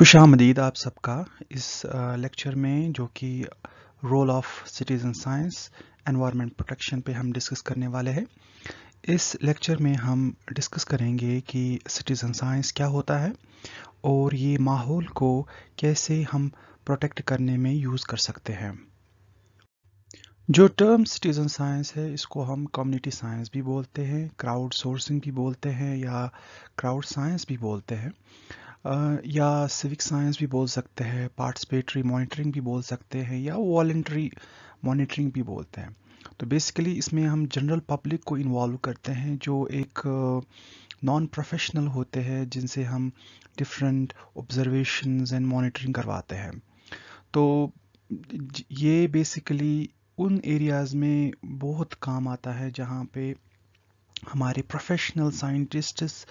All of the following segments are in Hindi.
खुश आमदीद आप सबका इस लेक्चर में जो कि role of citizen science environment protection पे हम डिस्कस करने वाले हैं इस लेक्चर में हम डिस्कस करेंगे कि सिटीज़न साइंस क्या होता है और ये माहौल को कैसे हम प्रोटेक्ट करने में यूज़ कर सकते हैं जो टर्म सिटीज़न साइंस है इसको हम कम्युनिटी साइंस भी बोलते हैं क्राउड सोर्सिंग भी बोलते हैं या क्राउड साइंस भी बोलते हैं या सिविक साइंस भी बोल सकते हैं पार्टिसिपेटरी मॉनिटरिंग भी बोल सकते हैं या वॉल्ट्री मॉनिटरिंग भी बोलते हैं तो बेसिकली इसमें हम जनरल पब्लिक को इन्वॉल्व करते हैं जो एक नॉन प्रोफेशनल होते हैं जिनसे हम डिफरेंट ऑब्जर्वेशन एंड मॉनिटरिंग करवाते हैं तो ये बेसिकली उन एरियाज़ में बहुत काम आता है जहाँ पे हमारे प्रोफेशनल साइंटिस्ट्स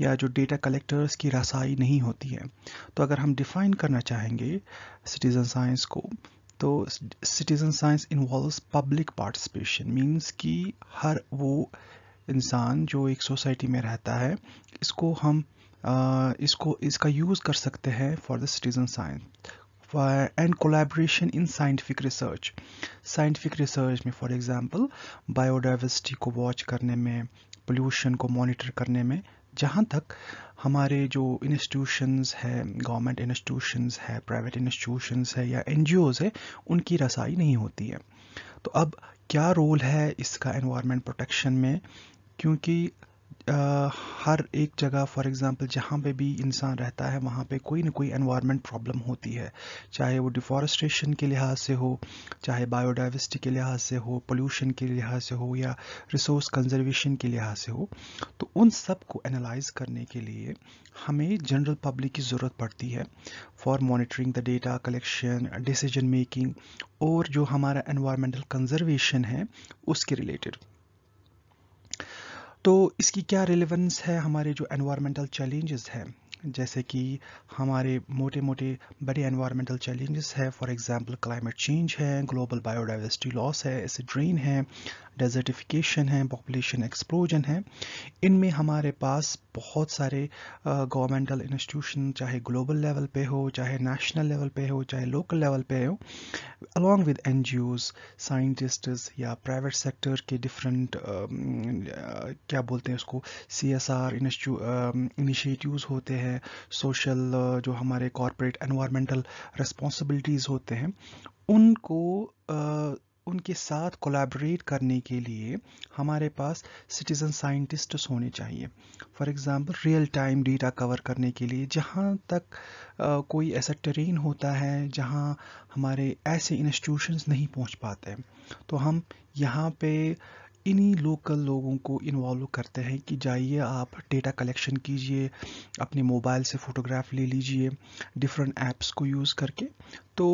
या जो डेटा कलेक्टर्स की रसाई नहीं होती है तो अगर हम डिफाइन करना चाहेंगे सिटीज़न साइंस को तो citizen science involves public participation means कि हर वो इंसान जो एक सोसाइटी में रहता है इसको हम आ, इसको इसका यूज़ कर सकते हैं for the citizen science and collaboration in scientific research scientific research में for example biodiversity को watch करने में pollution को monitor करने में जहाँ तक हमारे जो इंस्टीट्यूशंस हैं गवर्नमेंट इंस्टीट्यूशंस है प्राइवेट इंस्टीट्यूशंस है या एन हैं उनकी रसाई नहीं होती है तो अब क्या रोल है इसका एनवायरनमेंट प्रोटेक्शन में क्योंकि हर एक जगह फॉर एग्ज़ाम्पल जहाँ पे भी इंसान रहता है वहाँ पे कोई ना कोई एनवायरनमेंट प्रॉब्लम होती है चाहे वो डिफॉरेस्टेशन के लिहाज से हो चाहे बायोडाइवर्सिटी के लिहाज से हो पोल्यूशन के लिहाज से हो या रिसोर्स कंजर्वेशन के लिहाज से हो तो उन सब को एनालाइज करने के लिए हमें जनरल पब्लिक की ज़रूरत पड़ती है for monitoring the data collection decision making और जो हमारा एनवायरमेंटल कंजर्वेशन है उसके रिलेटेड तो इसकी क्या रिलेवेंस है हमारे जो एनवायरमेंटल चैलेंजेस हैं जैसे कि हमारे मोटे मोटे बड़े एनवायरमेंटल चैलेंजेस है फॉर एग्जांपल क्लाइमेट चेंज है ग्लोबल बायोडाइवर्सिटी लॉस है ऐसे ड्रेन है डेजर्टिफिकेशन है पॉपुलेशन एक्सप्लोजन है इनमें हमारे पास बहुत सारे गवर्नमेंटल इंस्टीट्यूशन चाहे ग्लोबल लेवल पे हो चाहे नेशनल लेवल पे हो चाहे लोकल लेवल पे हो अलॉन्ग विद एन जी ओज या प्राइवेट सेक्टर के डिफरेंट क्या बोलते हैं उसको सी एस आर इनिशिएटिव्स होते हैं है सोशल uh, जो हमारे कॉरपोरेट एनवायरमेंटल रिस्पॉन्सिबिलिटीज़ होते हैं उनको uh, उनके साथ कोलैबोरेट करने के लिए हमारे पास सिटीज़न साइंटिस्ट्स होने चाहिए for example real time data cover करने के लिए जहाँ तक uh, कोई ऐसा ट्रेन होता है जहाँ हमारे ऐसे इंस्टीट्यूशंस नहीं पहुँच पाते तो हम यहाँ पे इन्हीं लोकल लोगों को इन्वॉल्व करते हैं कि जाइए आप डेटा कलेक्शन कीजिए अपने मोबाइल से फ़ोटोग्राफ ले लीजिए डिफरेंट ऐप्स को यूज़ करके तो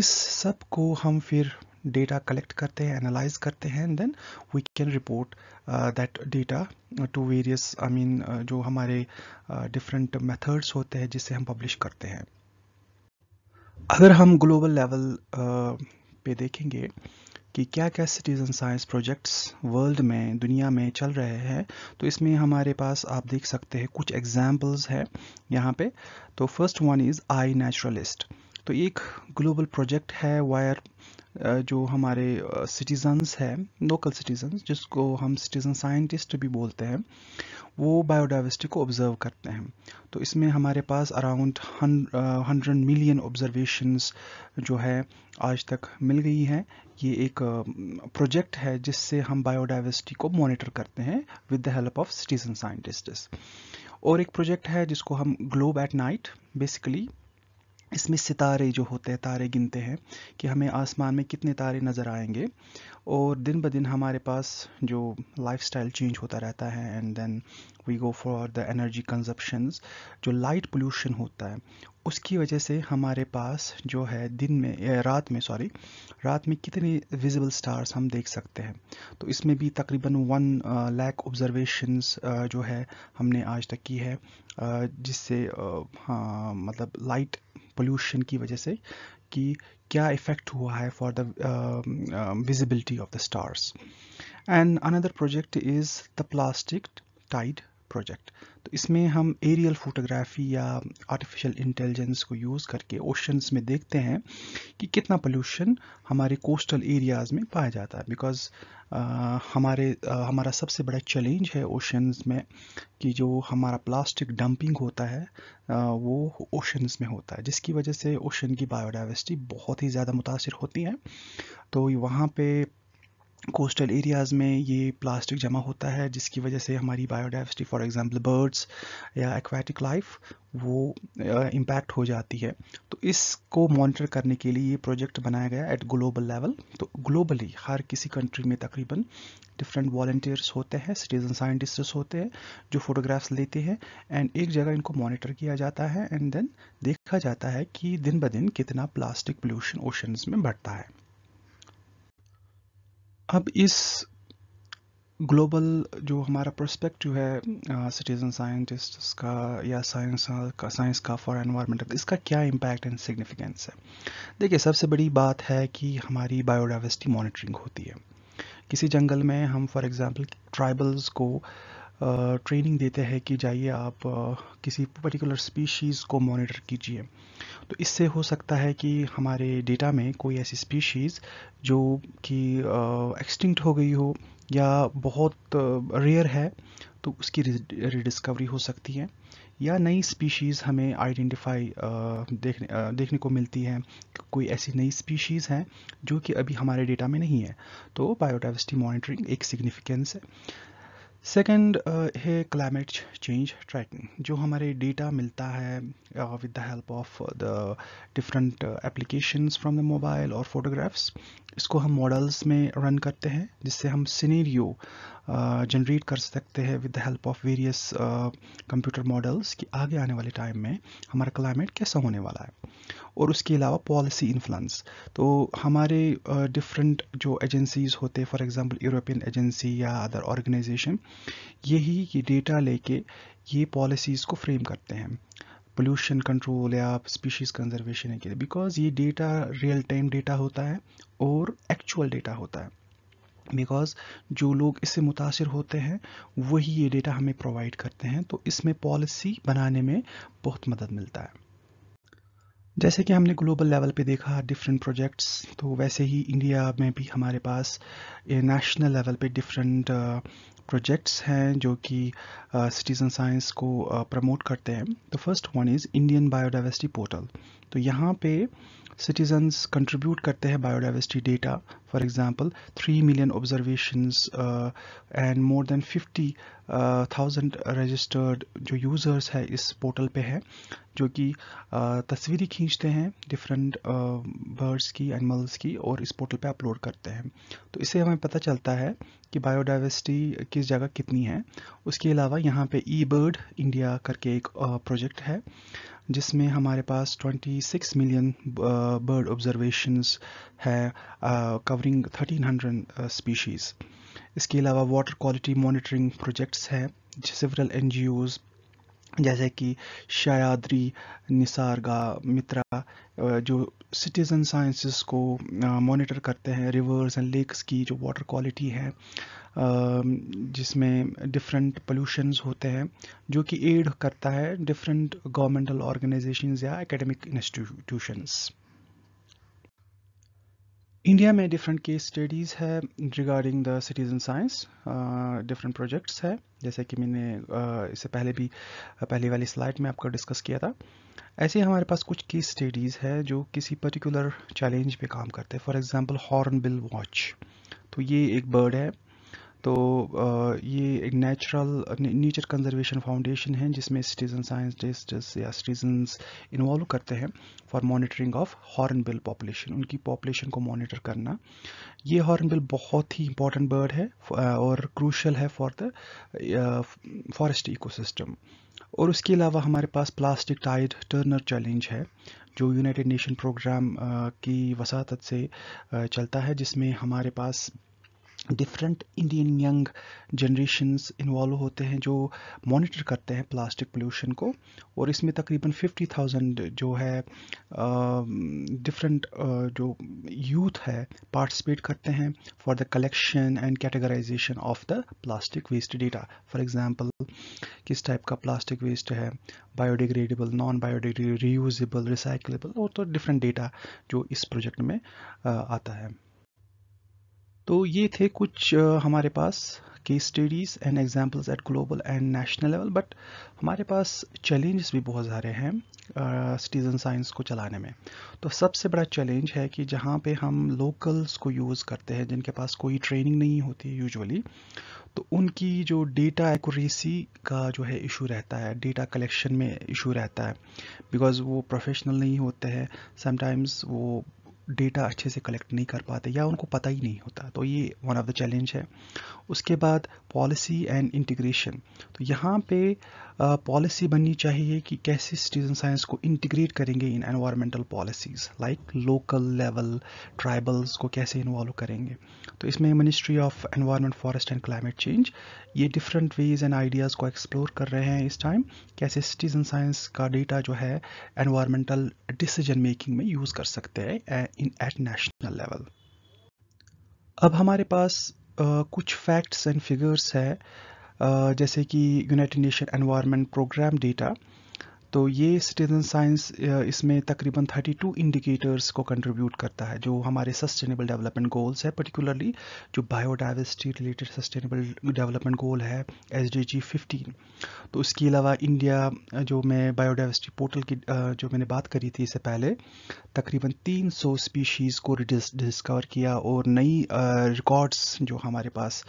इस सब को हम फिर डेटा कलेक्ट करते हैं एनालाइज करते हैं and then we can report that data to various I mean जो हमारे डिफरेंट uh, मेथड्स होते हैं जिसे हम पब्लिश करते हैं अगर हम ग्लोबल लेवल uh, पे देखेंगे कि क्या क्या सिटीज़न साइंस प्रोजेक्ट्स वर्ल्ड में दुनिया में चल रहे हैं तो इसमें हमारे पास आप देख सकते हैं कुछ एग्जाम्पल्स हैं यहाँ पे तो first one is iNaturalist तो एक ग्लोबल प्रोजेक्ट है वायर जो हमारे सिटीजन्स हैं लोकल सिटीजन्स जिसको हम सिटीजन साइंटिस्ट भी बोलते हैं वो बायोडाइवर्सिटी को ऑब्ज़र्व करते हैं तो इसमें हमारे पास अराउंड हंड्रेड मिलियन ऑब्जर्वेशंस जो है आज तक मिल गई हैं ये एक प्रोजेक्ट uh, है जिससे हम बायोडाइवर्सिटी को मॉनिटर करते हैं with the help of citizen scientist और एक प्रोजेक्ट है जिसको हम ग्लोब एट नाइट बेसिकली इसमें सितारे जो होते हैं तारे गिनते हैं कि हमें आसमान में कितने तारे नज़र आएंगे और दिन ब दिन हमारे पास जो लाइफस्टाइल चेंज होता रहता है and then we go for the energy consumptions जो लाइट पोल्यूशन होता है उसकी वजह से हमारे पास जो है दिन में रात में सॉरी रात में कितने विजिबल स्टार्स हम देख सकते हैं तो इसमें भी तकरीबन वन लैक ऑब्जर्वेशंस जो है हमने आज तक की है uh, जिससे uh, हाँ मतलब लाइट पोल्यूशन की वजह से कि क्या इफ़ेक्ट हुआ है for the visibility of the stars and another project is the plastic tide project तो इसमें हम एरियल फोटोग्राफी या आर्टिफिशियल इंटेलिजेंस को यूज़ करके ओशंस में देखते हैं कि कितना पोल्यूशन हमारे कोस्टल एरियाज़ में पाया जाता है बिकॉज हमारे आ, हमारा सबसे बड़ा चैलेंज है ओशंस में कि जो हमारा प्लास्टिक डंपिंग होता है आ, वो ओशंस में होता है जिसकी वजह से ओशन की बायोडाइवर्सिटी बहुत ही ज़्यादा मुतासर होती है तो वहाँ पर कोस्टल एरियाज़ में ये प्लास्टिक जमा होता है जिसकी वजह से हमारी बायोडाइवर्सिटी फॉर एग्जांपल बर्ड्स या एक्वाटिक लाइफ वो इम्पैक्ट हो जाती है तो इसको मॉनिटर करने के लिए ये प्रोजेक्ट बनाया गया एट ग्लोबल लेवल तो ग्लोबली हर किसी कंट्री में तकरीबन डिफरेंट वॉल्टियर्स होते हैं सिटीज़न साइंटिस्ट होते हैं जो फोटोग्राफ्स लेते हैं एंड एक जगह इनको मॉनिटर किया जाता है एंड देन देखा जाता है कि दिन ब दिन कितना प्लास्टिक पोल्यूशन ओशंस में बढ़ता है अब इस ग्लोबल जो हमारा पर्सपेक्टिव है सिटीज़न साइंटिस्ट का या साइंस का साइंस का फॉर एनवायरमेंट इसका क्या इम्पैक्ट एंड सिग्निफिकेंस है देखिए सबसे बड़ी बात है कि हमारी बायोडाइवर्सिटी मॉनिटरिंग होती है किसी जंगल में हम फॉर एग्जांपल ट्राइबल्स को ट्रेनिंग देते हैं कि जाइए आप किसी पर्टिकुलर स्पीशीज़ को मॉनिटर कीजिए तो इससे हो सकता है कि हमारे डेटा में कोई ऐसी स्पीशीज़ जो कि एक्सटिंक्ट हो गई हो या बहुत रेयर है तो उसकी रिडिस्कवरी हो सकती है या नई स्पीशीज़ हमें आइडेंटिफाई देखने आ, देखने को मिलती है कोई ऐसी नई स्पीशीज़ हैं जो कि अभी हमारे डेटा में नहीं है तो बायोडाइवर्सिटी मॉनिटरिंग एक सिग्निफिकेंस है सेकेंड uh, है क्लाइमेट चेंज ट्रैकिंग जो हमारे डेटा मिलता है with the help of the different applications from the mobile और फोटोग्राफ्स इसको हम मॉडल्स में रन करते हैं जिससे हम सीनेरियो जनरेट कर सकते हैं with the help of various computer models कि आगे आने वाले टाइम में हमारा क्लाइमेट कैसा होने वाला है और उसके अलावा पॉलिसी इन्फ्लुएंस तो हमारे डिफरेंट uh, जो एजेंसीज होते हैं फॉर एग्जांपल यूरोपियन एजेंसी या अदर ऑर्गेनाइजेशन यही ये डेटा लेके ये पॉलिसीज़ को फ्रेम करते हैं पोल्यूशन कंट्रोल या स्पीशीज़ कंजर्वेशन के लिए बिकॉज ये डेटा रियल टाइम डेटा होता है और एक्चुअल डेटा होता है बिकॉज़ जो लोग इससे मुतासर होते हैं वही ये डेटा हमें प्रोवाइड करते हैं तो इसमें पॉलिसी बनाने में बहुत मदद मिलता है जैसे कि हमने ग्लोबल लेवल पे देखा डिफरेंट प्रोजेक्ट्स तो वैसे ही इंडिया में भी हमारे पास नेशनल लेवल पे डिफरेंट प्रोजेक्ट्स uh, हैं जो कि सिटीज़न uh, साइंस को प्रमोट uh, करते हैं तो first one is Indian biodiversity portal तो यहाँ पे citizens कंट्रीब्यूट करते हैं biodiversity data for example three million observations and more than fifty thousand registered जो यूज़र्स है इस पोर्टल पर है जो कि uh, तस्वीरें खींचते हैं डिफरेंट बर्ड्स uh, की एनिमल्स की और इस पोर्टल पर अपलोड करते हैं तो इससे हमें पता चलता है कि बायोडाइवर्सिटी किस जगह कितनी है उसके अलावा यहाँ पर ई बर्ड इंडिया करके एक प्रोजेक्ट uh, है जिसमें हमारे पास 26 मिलियन बर्ड ऑब्जर्वेशंस है कवरिंग 1300 स्पीशीज़ इसके अलावा वाटर क्वालिटी मॉनिटरिंग प्रोजेक्ट्स हैं सिवरल एन जैसे कि शयाद्री निसारगा मित्रा जो सिटीज़न साइंसिस को मॉनिटर करते हैं रिवर्स एंड लेक्स की जो वाटर क्वालिटी है जिसमें डिफरेंट पोल्यूशंस होते हैं जो कि एड करता है डिफरेंट गवर्नमेंटल ऑर्गेनाइजेशंस या एकेडमिक इंस्टीट्यूशंस इंडिया में डिफरेंट केस स्टडीज़ है regarding the citizen science different projects है जैसे कि मैंने uh, इससे पहले भी uh, पहले वाली स्लाइड में आपका डिस्कस किया था ऐसे हमारे पास कुछ केस स्टडीज़ है जो किसी पर्टिकुलर चैलेंज पे काम करते हैं for example hornbill watch तो ये एक बर्ड है तो ये एक नेचुरल नेचर कंजर्वेशन फाउंडेशन है जिसमें सिटीज़न साइंटिस्ट या सिटीजन्स इन्वॉल्व करते हैं for monitoring of hornbill population उनकी पॉपुलेशन को मॉनिटर करना ये हॉर्नबिल बहुत ही इंपॉर्टेंट बर्ड है और क्रूशल है फॉर द फॉरेस्ट इकोसिस्टम और उसके अलावा हमारे पास प्लास्टिक टाइड टर्नर चैलेंज है जो यूनाइटेड नेशन प्रोग्राम की वसात से चलता है जिसमें हमारे पास different Indian young generations involve होते हैं जो मॉनिटर करते हैं प्लास्टिक पोल्यूशन को और इसमें तकरीबन 50,000 जो है डिफरेंट जो यूथ है पार्टिसिपेट करते हैं for the collection and categorisation of the plastic waste data for example किस टाइप का प्लास्टिक वेस्ट है biodegradable non biodegrade reusable recyclable और तो डिफरेंट डेटा जो इस प्रोजेक्ट में आता है तो ये थे कुछ हमारे पास case studies and examples at global and national level but हमारे पास चैलेंजेस भी बहुत सारे हैं सिटीज़न साइंस को चलाने में तो सबसे बड़ा चैलेंज है कि जहाँ पे हम लोकल्स को यूज़ करते हैं जिनके पास कोई ट्रेनिंग नहीं होती यूजुअली तो उनकी जो डेटा एक्यूरेसी का जो है इशू रहता है डेटा कलेक्शन में इशू रहता है बिकॉज़ वो प्रोफेशनल नहीं होते हैं समटाइम्स वो डेटा अच्छे से कलेक्ट नहीं कर पाते या उनको पता ही नहीं होता तो ये वन ऑफ द चैलेंज है उसके बाद पॉलिसी एंड इंटीग्रेशन तो यहाँ पे पॉलिसी बननी चाहिए कि कैसे सिटीजन साइंस को इंटीग्रेट करेंगे in environmental policies like local level tribals को कैसे इन्वॉल्व करेंगे तो इसमें ministry of environment forest and climate change ये डिफरेंट वेज एंड आइडियाज़ को एक्सप्लोर कर रहे हैं इस टाइम कैसे सिटीजन साइंस का डेटा जो है एनवायरमेंटल डिसीजन मेकिंग में यूज़ कर सकते हैं इन एट नेशनल लेवल अब हमारे पास आ, कुछ फैक्ट्स एंड फिगर्स है आ, जैसे कि United Nation environment programme data तो ये सिटीज़न साइंस इसमें तकरीबन 32 इंडिकेटर्स को कंट्रीब्यूट करता है जो हमारे सस्टेनेबल डेवलपमेंट गोल्स है पर्टिकुलरली जो biodiversity related sustainable development goal है एस डी जी फिफ्टीन तो इसके अलावा इंडिया जो मैं बायोडाइवर्सिटी पोर्टल की जो मैंने बात करी थी इससे पहले तकरीबन 300 स्पीशीज़ को डिस्कवर किया और नई रिकॉर्ड्स जो हमारे पास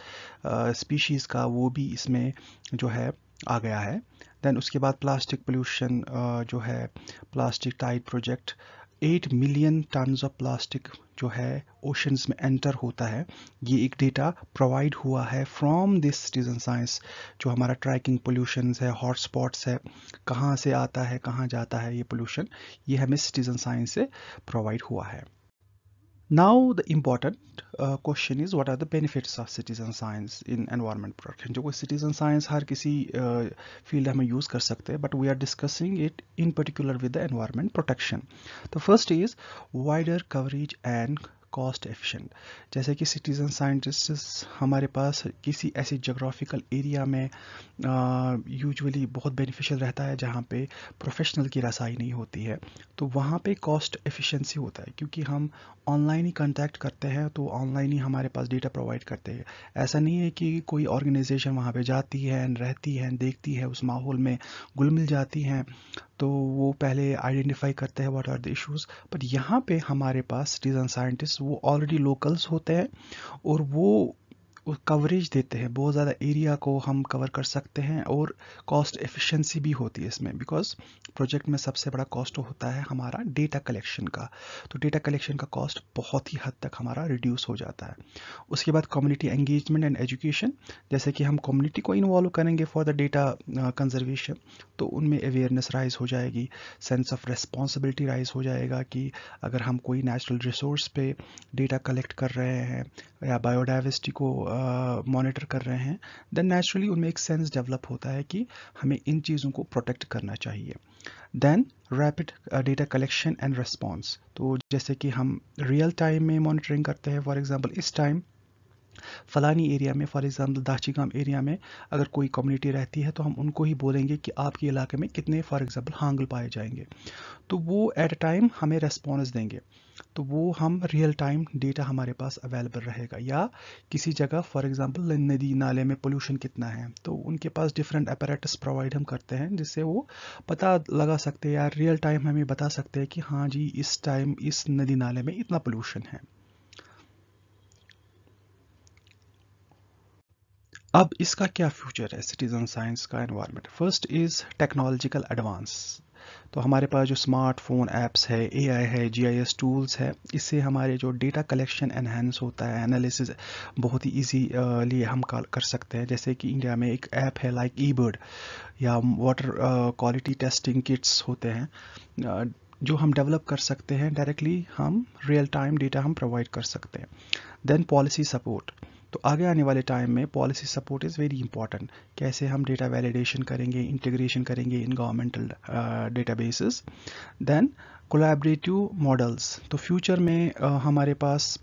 स्पीशीज़ का वो भी इसमें जो है आ गया है देन उसके बाद प्लास्टिक पोल्यूशन जो है plastic tide project eight million tons of plastic जो है ओशंस में एंटर होता है ये एक डेटा प्रोवाइड हुआ है फ्रॉम दिस सिटीज़न साइंस जो हमारा ट्रैकिंग पोल्यूशन है हॉटस्पॉट्स है कहाँ से आता है कहाँ जाता है ये पोल्यूशन ये हमें सिटीज़न साइंस से प्रोवाइड हुआ है Now the important uh, question is what are the benefits of citizen science in environment protection जो citizen science हर किसी uh, field में use कर सकते हैं but we are discussing it in particular with the environment protection. The first is wider coverage and cost efficient जैसे कि सिटीज़न साइंटिस्ट हमारे पास किसी ऐसे जोग्राफिकल एरिया में यूजुअली बहुत बेनिफिशियल रहता है जहाँ पे प्रोफेशनल की रसाई नहीं होती है तो वहाँ पे कॉस्ट एफिशिएंसी होता है क्योंकि हम ऑनलाइन ही कॉन्टैक्ट करते हैं तो ऑनलाइन ही हमारे पास डेटा प्रोवाइड करते हैं ऐसा नहीं है कि कोई ऑर्गेनाइजेशन वहाँ पर जाती है एंड रहती है देखती है उस माहौल में गुल मिल जाती हैं तो वो पहले आइडेंटिफाई करते हैं what are the issues but यहाँ पे हमारे पास सिटीज़न साइंटिस्ट वो ऑलरेडी लोकल्स होते हैं और वो कवरेज देते हैं बहुत ज़्यादा एरिया को हम कवर कर सकते हैं और कॉस्ट एफिशिएंसी भी होती है इसमें बिकॉज प्रोजेक्ट में सबसे बड़ा कॉस्ट होता है हमारा डेटा कलेक्शन का तो डेटा कलेक्शन का कॉस्ट बहुत ही हद तक हमारा रिड्यूस हो जाता है उसके बाद कम्युनिटी एंगेजमेंट एंड एजुकेशन जैसे कि हम कम्युनिटी को इन्वॉल्व करेंगे फॉर द डेटा कंजर्वेशन तो उनमें अवेयरनेस राइज हो जाएगी सेंस ऑफ रेस्पॉन्सिबिलिटी राइज हो जाएगा कि अगर हम कोई नेचुरल रिसोर्स पे डेटा कलेक्ट कर रहे हैं या बायोडाइवर्सिटी को uh, मॉनिटर कर रहे हैं देन नेचुरली उनमें एक सेंस डेवलप होता है कि हमें इन चीज़ों को प्रोटेक्ट करना चाहिए then rapid data collection and response तो जैसे कि हम रियल टाइम में मॉनिटरिंग करते हैं फॉर एग्जाम्पल इस टाइम फलानी एरिया में फॉर एग्जांपल दाचीगाम एरिया में अगर कोई कम्युनिटी रहती है तो हम उनको ही बोलेंगे कि आपके इलाके में कितने फॉर एग्ज़ाम्पल हांगल पाए जाएंगे तो वो एट अ टाइम हमें रेस्पॉन्स देंगे तो वो हम रियल टाइम डेटा हमारे पास अवेलेबल रहेगा या किसी जगह फॉर एग्जांपल नदी नाले में पोल्यूशन कितना है तो उनके पास डिफरेंट अपैरेटस प्रोवाइड हम करते हैं जिससे वो पता लगा सकते हैं या रियल टाइम हमें बता सकते हैं कि हाँ जी इस टाइम इस नदी नाले में इतना पोल्यूशन है अब इसका क्या फ्यूचर है सिटीजन साइंस का environment first is technological advance तो हमारे पास जो स्मार्टफोन ऐप्स है ए है जी टूल्स है इससे हमारे जो डेटा कलेक्शन एनहेंस होता है एनालिसिस बहुत ही ईजीली हम कर सकते हैं जैसे कि इंडिया में एक ऐप है लाइक ई बर्ड या वाटर क्वालिटी टेस्टिंग किट्स होते हैं जो हम डेवलप कर सकते हैं डायरेक्टली हम रियल टाइम डेटा हम प्रोवाइड कर सकते हैं देन पॉलिसी सपोर्ट तो आगे आने वाले टाइम में policy support is very important कैसे हम डेटा वैलिडेशन करेंगे इंटीग्रेशन करेंगे in governmental databases then collaborative models तो फ्यूचर में uh, हमारे पास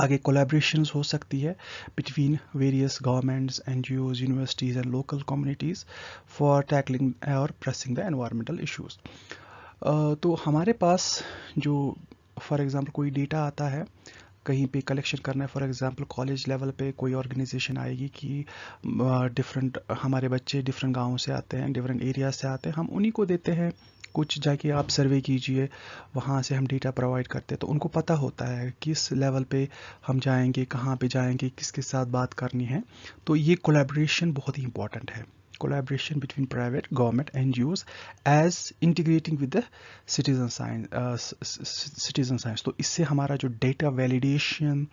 आगे कोलाब्रेशन हो सकती है between various governments NGOs universities and local communities for tackling और प्रेसिंग द एनवायरमेंटल इशूज़ तो हमारे पास जो फॉर एग्ज़ाम्पल कोई डेटा आता है कहीं पे कलेक्शन करना है फॉर एग्जांपल कॉलेज लेवल पे कोई ऑर्गेनाइजेशन आएगी कि डिफरेंट हमारे बच्चे डिफरेंट गाँव से आते हैं डिफरेंट एरिया से आते हैं हम उन्हीं को देते हैं कुछ जाके आप सर्वे कीजिए वहाँ से हम डेटा प्रोवाइड करते हैं तो उनको पता होता है किस लेवल पे हम जाएंगे कहाँ पे जाएंगे किसके साथ बात करनी है तो ये कोलेब्रेशन बहुत ही इंपॉर्टेंट है collaboration between private, government, NGOs as integrating with the citizen science citizen science तो इससे हमारा जो डेटा वैलिडेशन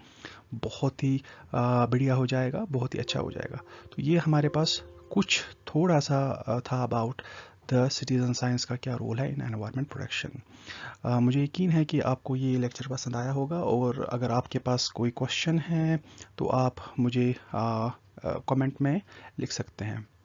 बहुत ही uh, बढ़िया हो जाएगा बहुत ही अच्छा हो जाएगा तो ये हमारे पास कुछ थोड़ा सा uh, था अबाउट द सिटीज़न साइंस का क्या रोल है इन एनवायरनमेंट प्रोडक्शन मुझे यकीन है कि आपको ये लेक्चर पसंद आया होगा और अगर आपके पास कोई क्वेश्चन है तो आप मुझे कमेंट uh, में लिख सकते हैं